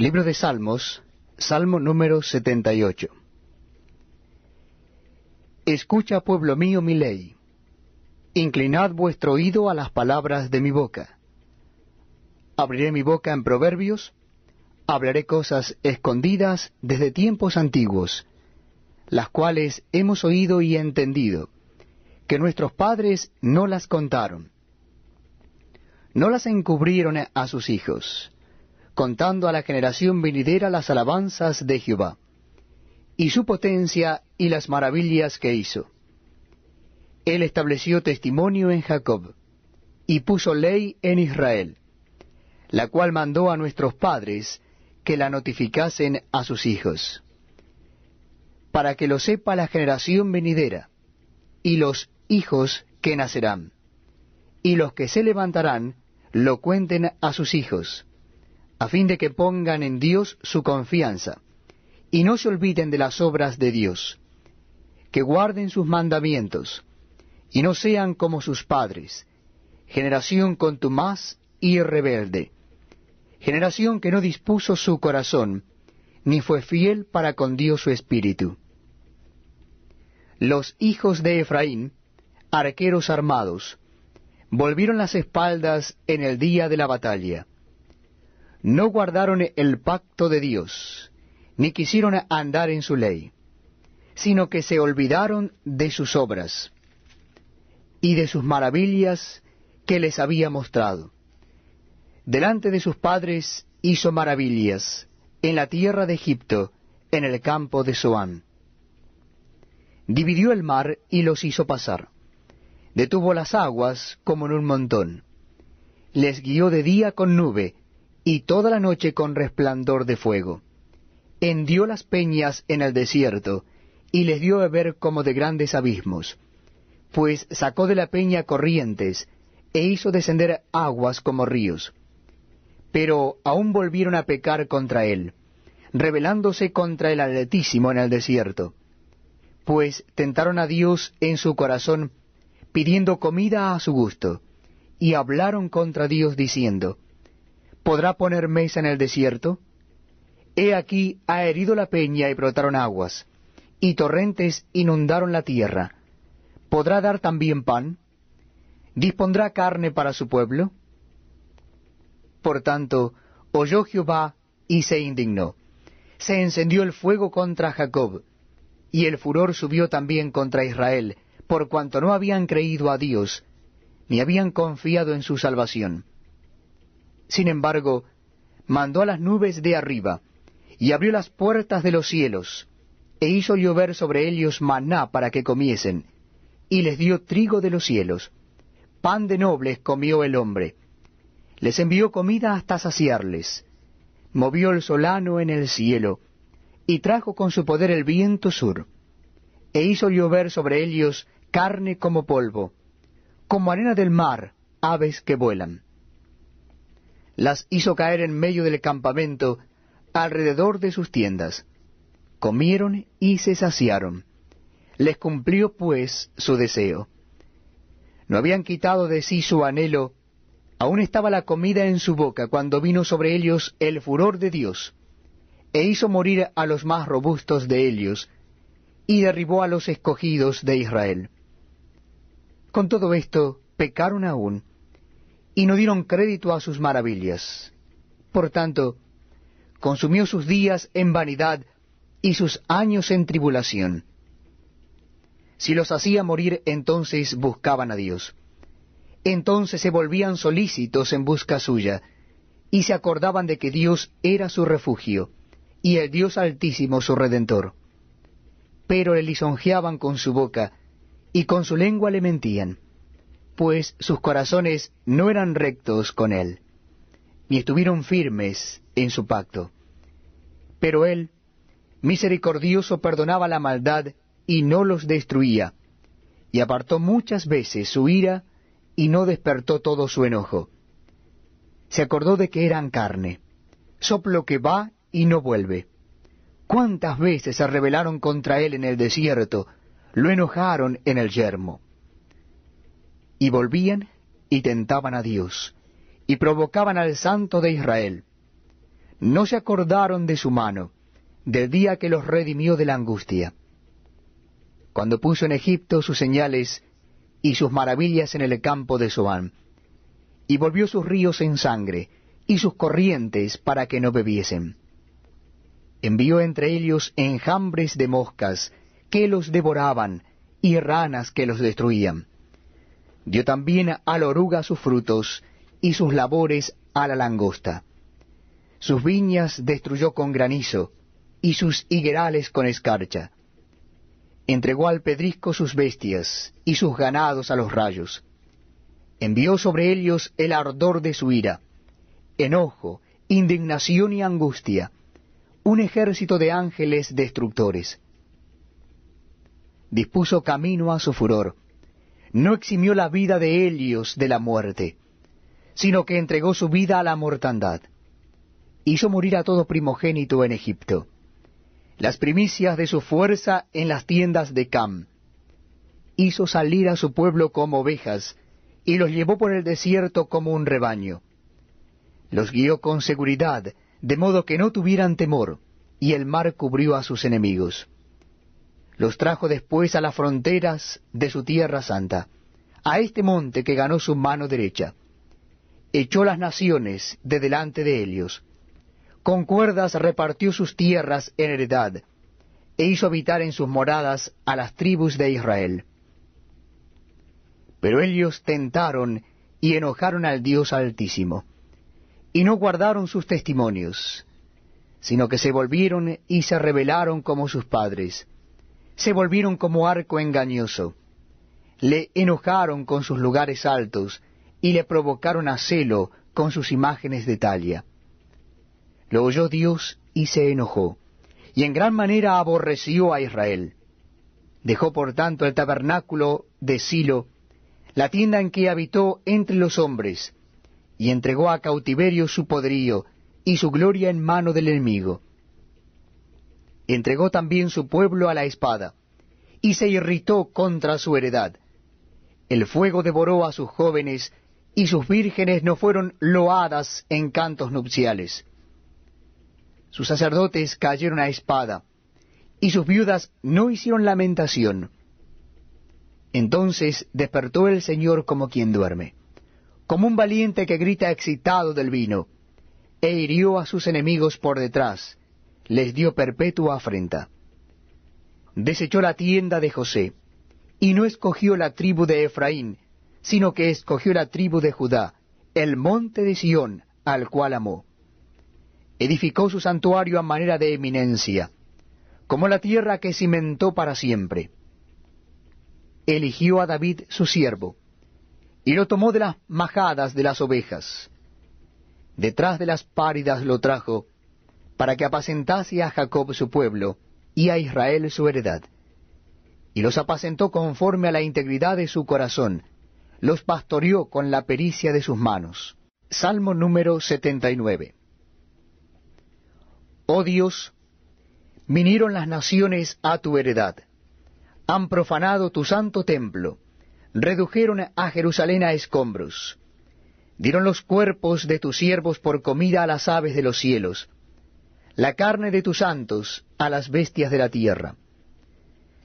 Libro de Salmos, Salmo número 78. Escucha, pueblo mío, mi ley. Inclinad vuestro oído a las palabras de mi boca. Abriré mi boca en proverbios, hablaré cosas escondidas desde tiempos antiguos, las cuales hemos oído y entendido, que nuestros padres no las contaron. No las encubrieron a sus hijos contando a la generación venidera las alabanzas de Jehová, y su potencia y las maravillas que hizo. Él estableció testimonio en Jacob, y puso ley en Israel, la cual mandó a nuestros padres que la notificasen a sus hijos, para que lo sepa la generación venidera, y los hijos que nacerán, y los que se levantarán lo cuenten a sus hijos a fin de que pongan en Dios su confianza, y no se olviden de las obras de Dios, que guarden sus mandamientos, y no sean como sus padres, generación contumaz y rebelde, generación que no dispuso su corazón, ni fue fiel para con Dios su espíritu. Los hijos de Efraín, arqueros armados, volvieron las espaldas en el día de la batalla no guardaron el pacto de Dios, ni quisieron andar en su ley, sino que se olvidaron de sus obras y de sus maravillas que les había mostrado. Delante de sus padres hizo maravillas en la tierra de Egipto, en el campo de Soán. Dividió el mar y los hizo pasar. Detuvo las aguas como en un montón. Les guió de día con nube y toda la noche con resplandor de fuego. Hendió las peñas en el desierto, y les dio beber como de grandes abismos. Pues sacó de la peña corrientes, e hizo descender aguas como ríos. Pero aún volvieron a pecar contra él, rebelándose contra el Altísimo en el desierto. Pues tentaron a Dios en su corazón, pidiendo comida a su gusto, y hablaron contra Dios diciendo, ¿Podrá poner mesa en el desierto? He aquí ha herido la peña y brotaron aguas, y torrentes inundaron la tierra. ¿Podrá dar también pan? ¿Dispondrá carne para su pueblo? Por tanto, oyó Jehová y se indignó. Se encendió el fuego contra Jacob, y el furor subió también contra Israel, por cuanto no habían creído a Dios, ni habían confiado en su salvación. Sin embargo, mandó a las nubes de arriba, y abrió las puertas de los cielos, e hizo llover sobre ellos maná para que comiesen, y les dio trigo de los cielos. Pan de nobles comió el hombre. Les envió comida hasta saciarles. Movió el solano en el cielo, y trajo con su poder el viento sur, e hizo llover sobre ellos carne como polvo, como arena del mar, aves que vuelan las hizo caer en medio del campamento, alrededor de sus tiendas. Comieron y se saciaron. Les cumplió pues su deseo. No habían quitado de sí su anhelo, aún estaba la comida en su boca cuando vino sobre ellos el furor de Dios, e hizo morir a los más robustos de ellos, y derribó a los escogidos de Israel. Con todo esto, pecaron aún, y no dieron crédito a sus maravillas. Por tanto, consumió sus días en vanidad y sus años en tribulación. Si los hacía morir, entonces buscaban a Dios. Entonces se volvían solícitos en busca suya, y se acordaban de que Dios era su refugio, y el Dios Altísimo su Redentor. Pero le lisonjeaban con su boca, y con su lengua le mentían pues sus corazones no eran rectos con él, ni estuvieron firmes en su pacto. Pero él, misericordioso, perdonaba la maldad y no los destruía, y apartó muchas veces su ira y no despertó todo su enojo. Se acordó de que eran carne, soplo que va y no vuelve. ¿Cuántas veces se rebelaron contra él en el desierto? Lo enojaron en el yermo y volvían y tentaban a Dios, y provocaban al Santo de Israel. No se acordaron de su mano, del día que los redimió de la angustia, cuando puso en Egipto sus señales y sus maravillas en el campo de Soán, y volvió sus ríos en sangre, y sus corrientes para que no bebiesen. Envió entre ellos enjambres de moscas, que los devoraban, y ranas que los destruían. Dio también a la oruga sus frutos, y sus labores a la langosta. Sus viñas destruyó con granizo, y sus higuerales con escarcha. Entregó al pedrisco sus bestias, y sus ganados a los rayos. Envió sobre ellos el ardor de su ira, enojo, indignación y angustia, un ejército de ángeles destructores. Dispuso camino a su furor, no eximió la vida de Helios de la muerte, sino que entregó su vida a la mortandad. Hizo morir a todo primogénito en Egipto, las primicias de su fuerza en las tiendas de Cam. Hizo salir a su pueblo como ovejas, y los llevó por el desierto como un rebaño. Los guió con seguridad, de modo que no tuvieran temor, y el mar cubrió a sus enemigos los trajo después a las fronteras de su tierra santa, a este monte que ganó su mano derecha. Echó las naciones de delante de ellos, con cuerdas repartió sus tierras en heredad, e hizo habitar en sus moradas a las tribus de Israel. Pero ellos tentaron y enojaron al Dios Altísimo, y no guardaron sus testimonios, sino que se volvieron y se rebelaron como sus padres se volvieron como arco engañoso. Le enojaron con sus lugares altos y le provocaron a celo con sus imágenes de talla. Lo oyó Dios y se enojó, y en gran manera aborreció a Israel. Dejó por tanto el tabernáculo de Silo, la tienda en que habitó entre los hombres, y entregó a cautiverio su poderío y su gloria en mano del enemigo entregó también su pueblo a la espada, y se irritó contra su heredad. El fuego devoró a sus jóvenes, y sus vírgenes no fueron loadas en cantos nupciales. Sus sacerdotes cayeron a espada, y sus viudas no hicieron lamentación. Entonces despertó el Señor como quien duerme, como un valiente que grita excitado del vino, e hirió a sus enemigos por detrás les dio perpetua afrenta. Desechó la tienda de José, y no escogió la tribu de Efraín, sino que escogió la tribu de Judá, el monte de Sión, al cual amó. Edificó su santuario a manera de eminencia, como la tierra que cimentó para siempre. Eligió a David su siervo, y lo tomó de las majadas de las ovejas. Detrás de las páridas lo trajo, para que apacentase a Jacob su pueblo, y a Israel su heredad. Y los apacentó conforme a la integridad de su corazón, los pastoreó con la pericia de sus manos. Salmo número 79. Oh Dios, vinieron las naciones a tu heredad, han profanado tu santo templo, redujeron a Jerusalén a escombros, dieron los cuerpos de tus siervos por comida a las aves de los cielos, la carne de tus santos a las bestias de la tierra.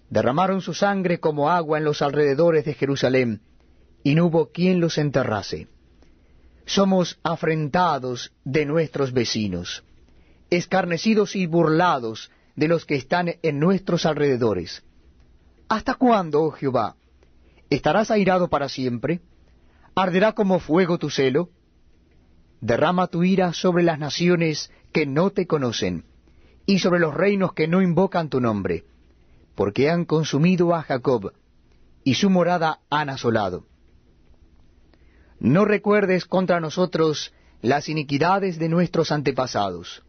Derramaron su sangre como agua en los alrededores de Jerusalén, y no hubo quien los enterrase. Somos afrentados de nuestros vecinos, escarnecidos y burlados de los que están en nuestros alrededores. ¿Hasta cuándo, oh Jehová? ¿Estarás airado para siempre? ¿Arderá como fuego tu celo? Derrama tu ira sobre las naciones que no te conocen, y sobre los reinos que no invocan tu nombre, porque han consumido a Jacob, y su morada han asolado. No recuerdes contra nosotros las iniquidades de nuestros antepasados.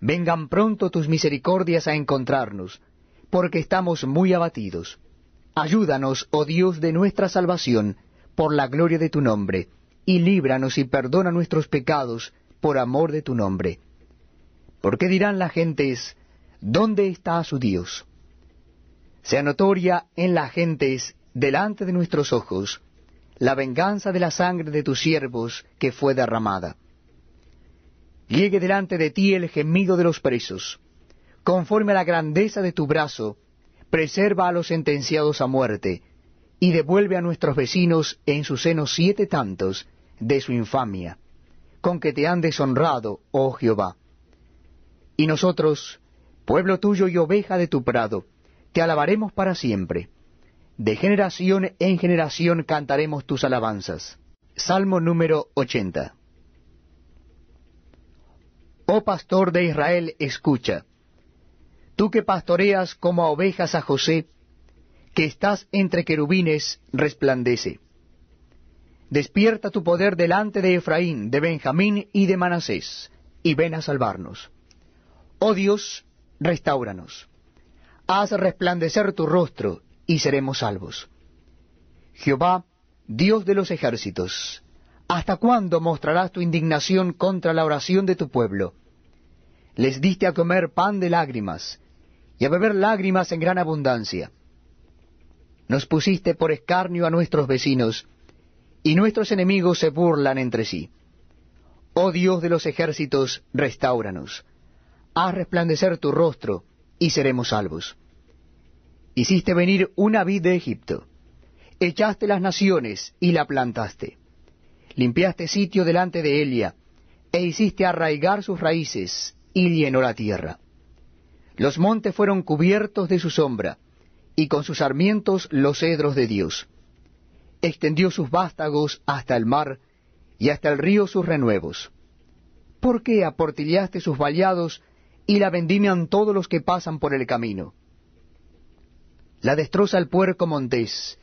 Vengan pronto tus misericordias a encontrarnos, porque estamos muy abatidos. Ayúdanos, oh Dios de nuestra salvación, por la gloria de tu nombre, y líbranos y perdona nuestros pecados, por amor de tu nombre. ¿Por qué dirán las gentes, ¿dónde está su Dios? Sea notoria en las gentes, delante de nuestros ojos, la venganza de la sangre de tus siervos que fue derramada. Llegue delante de ti el gemido de los presos. Conforme a la grandeza de tu brazo, preserva a los sentenciados a muerte, y devuelve a nuestros vecinos en su seno siete tantos de su infamia, con que te han deshonrado, oh Jehová. Y nosotros, pueblo tuyo y oveja de tu prado, te alabaremos para siempre. De generación en generación cantaremos tus alabanzas. Salmo número 80. Oh pastor de Israel, escucha. Tú que pastoreas como a ovejas a José, que estás entre querubines, resplandece. Despierta tu poder delante de Efraín, de Benjamín y de Manasés, y ven a salvarnos. Oh Dios, restauranos. Haz resplandecer tu rostro, y seremos salvos. Jehová, Dios de los ejércitos, ¿hasta cuándo mostrarás tu indignación contra la oración de tu pueblo? Les diste a comer pan de lágrimas, y a beber lágrimas en gran abundancia. Nos pusiste por escarnio a nuestros vecinos, y nuestros enemigos se burlan entre sí. Oh Dios de los ejércitos, restauranos haz resplandecer tu rostro, y seremos salvos. Hiciste venir una vid de Egipto, echaste las naciones y la plantaste. Limpiaste sitio delante de Elia, e hiciste arraigar sus raíces, y llenó la tierra. Los montes fueron cubiertos de su sombra, y con sus sarmientos los cedros de Dios. Extendió sus vástagos hasta el mar, y hasta el río sus renuevos. ¿Por qué aportillaste sus vallados y la vendimian todos los que pasan por el camino. La destroza el puerco montés,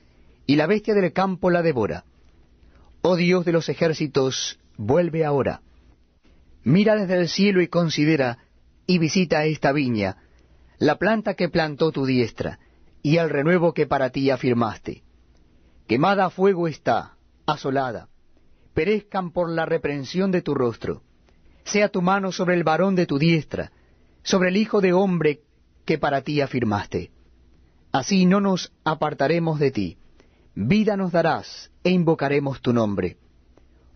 y la bestia del campo la devora. Oh Dios de los ejércitos, vuelve ahora. Mira desde el cielo y considera, y visita esta viña, la planta que plantó tu diestra, y el renuevo que para ti afirmaste. Quemada a fuego está, asolada, perezcan por la reprensión de tu rostro. Sea tu mano sobre el varón de tu diestra, sobre el Hijo de Hombre que para ti afirmaste. Así no nos apartaremos de ti. Vida nos darás e invocaremos tu nombre.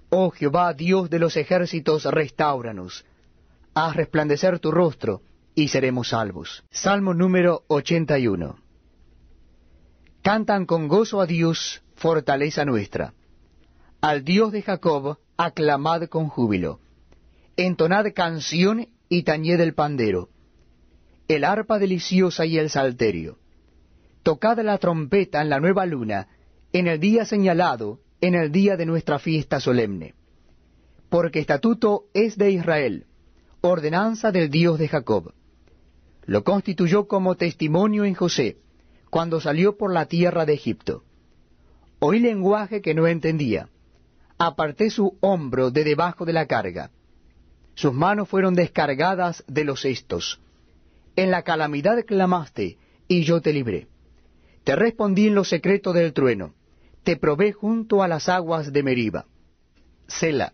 Oh Jehová, Dios de los ejércitos, restauranos. Haz resplandecer tu rostro y seremos salvos. Salmo número 81. Cantan con gozo a Dios, fortaleza nuestra. Al Dios de Jacob, aclamad con júbilo. Entonad canción y tañed el pandero, el arpa deliciosa y el salterio. Tocad la trompeta en la nueva luna, en el día señalado, en el día de nuestra fiesta solemne. Porque estatuto es de Israel, ordenanza del Dios de Jacob. Lo constituyó como testimonio en José, cuando salió por la tierra de Egipto. Oí lenguaje que no entendía. Aparté su hombro de debajo de la carga sus manos fueron descargadas de los cestos. En la calamidad clamaste, y yo te libré. Te respondí en lo secreto del trueno, te probé junto a las aguas de Meriba. Sela,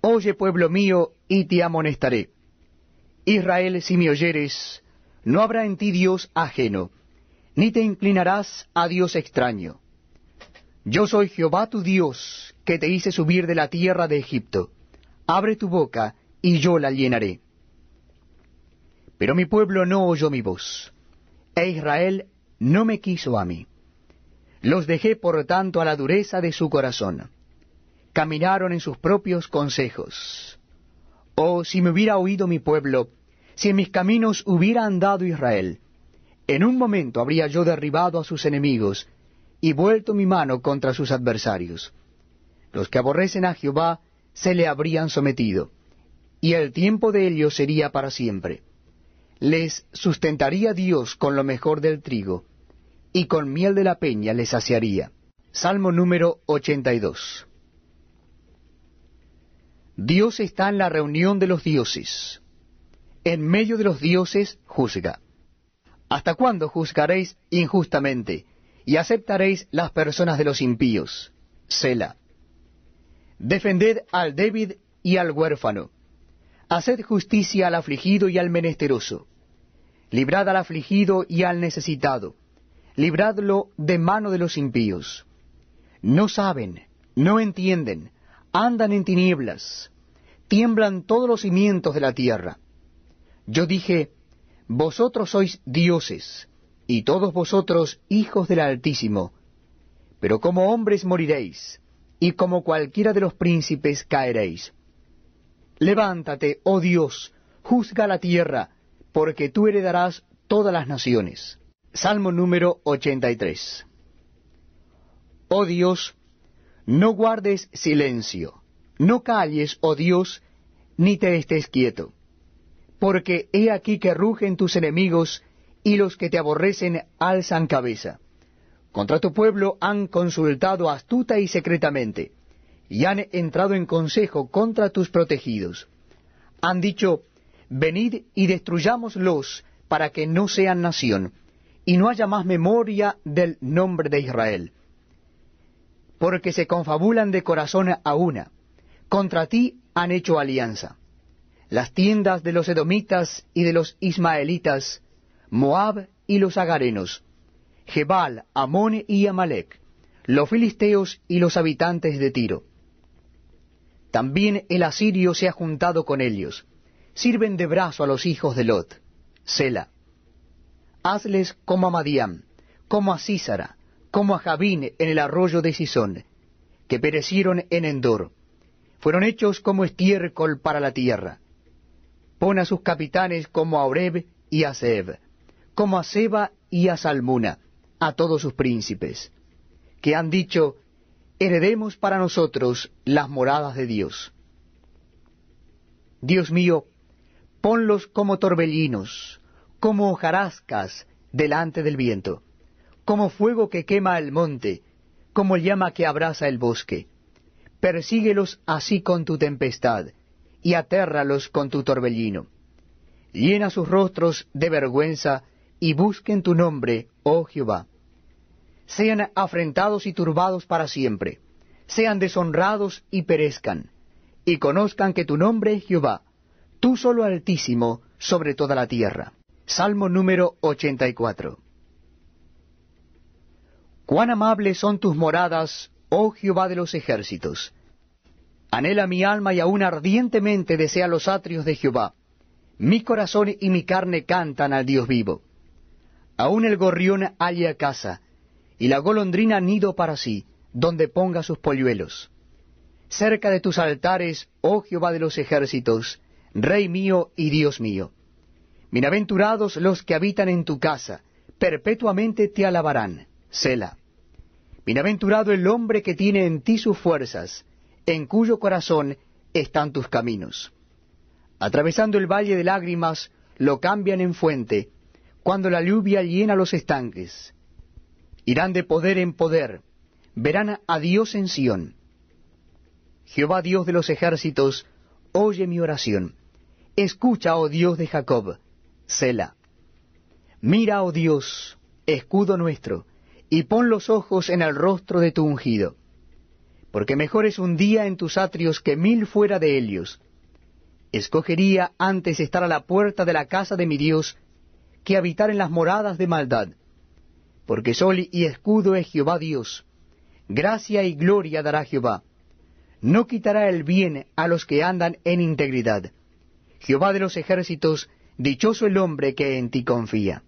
oye pueblo mío, y te amonestaré. Israel, si me oyeres, no habrá en ti Dios ajeno, ni te inclinarás a Dios extraño. Yo soy Jehová tu Dios, que te hice subir de la tierra de Egipto. Abre tu boca, y yo la llenaré. Pero mi pueblo no oyó mi voz, e Israel no me quiso a mí. Los dejé, por tanto, a la dureza de su corazón. Caminaron en sus propios consejos. Oh, si me hubiera oído mi pueblo, si en mis caminos hubiera andado Israel, en un momento habría yo derribado a sus enemigos y vuelto mi mano contra sus adversarios. Los que aborrecen a Jehová se le habrían sometido y el tiempo de ellos sería para siempre. Les sustentaría Dios con lo mejor del trigo, y con miel de la peña les saciaría. Salmo número 82. Dios está en la reunión de los dioses. En medio de los dioses juzga. ¿Hasta cuándo juzgaréis injustamente y aceptaréis las personas de los impíos? Sela. Defended al David y al huérfano Haced justicia al afligido y al menesteroso. Librad al afligido y al necesitado. Libradlo de mano de los impíos. No saben, no entienden, andan en tinieblas, tiemblan todos los cimientos de la tierra. Yo dije, Vosotros sois dioses, y todos vosotros hijos del Altísimo, pero como hombres moriréis, y como cualquiera de los príncipes caeréis. Levántate, oh Dios, juzga la tierra, porque tú heredarás todas las naciones. Salmo número 83. Oh Dios, no guardes silencio, no calles, oh Dios, ni te estés quieto, porque he aquí que rugen tus enemigos y los que te aborrecen alzan cabeza. Contra tu pueblo han consultado astuta y secretamente y han entrado en consejo contra tus protegidos. Han dicho, venid y destruyámoslos para que no sean nación, y no haya más memoria del nombre de Israel. Porque se confabulan de corazón a una, contra ti han hecho alianza. Las tiendas de los edomitas y de los ismaelitas, Moab y los agarenos, Jebal, Amón y Amalek, los filisteos y los habitantes de Tiro también el asirio se ha juntado con ellos. Sirven de brazo a los hijos de Lot. Sela. Hazles como a Madiam, como a Císara, como a Javín en el arroyo de Sisón, que perecieron en Endor. Fueron hechos como estiércol para la tierra. Pon a sus capitanes como a Oreb y a Seb, como a Seba y a Salmuna, a todos sus príncipes, que han dicho, heredemos para nosotros las moradas de Dios. Dios mío, ponlos como torbellinos, como hojarascas delante del viento, como fuego que quema el monte, como llama que abraza el bosque. Persíguelos así con tu tempestad, y atérralos con tu torbellino. Llena sus rostros de vergüenza, y busquen tu nombre, oh Jehová sean afrentados y turbados para siempre, sean deshonrados y perezcan, y conozcan que tu nombre es Jehová, tú solo altísimo sobre toda la tierra. Salmo número 84. Cuán amables son tus moradas, oh Jehová de los ejércitos. Anhela mi alma y aún ardientemente desea los atrios de Jehová. Mi corazón y mi carne cantan al Dios vivo. Aún el gorrión halla casa, y la golondrina nido para sí, donde ponga sus polluelos. Cerca de tus altares, oh Jehová de los ejércitos, Rey mío y Dios mío. Bienaventurados los que habitan en tu casa, perpetuamente te alabarán. Sela. Bienaventurado el hombre que tiene en ti sus fuerzas, en cuyo corazón están tus caminos. Atravesando el valle de lágrimas, lo cambian en fuente, cuando la lluvia llena los estanques. Irán de poder en poder, verán a Dios en Sión. Jehová Dios de los ejércitos, oye mi oración. Escucha, oh Dios de Jacob, Sela. Mira, oh Dios, escudo nuestro, y pon los ojos en el rostro de tu ungido. Porque mejor es un día en tus atrios que mil fuera de ellos. Escogería antes estar a la puerta de la casa de mi Dios que habitar en las moradas de maldad porque sol y escudo es Jehová Dios. Gracia y gloria dará Jehová. No quitará el bien a los que andan en integridad. Jehová de los ejércitos, dichoso el hombre que en ti confía.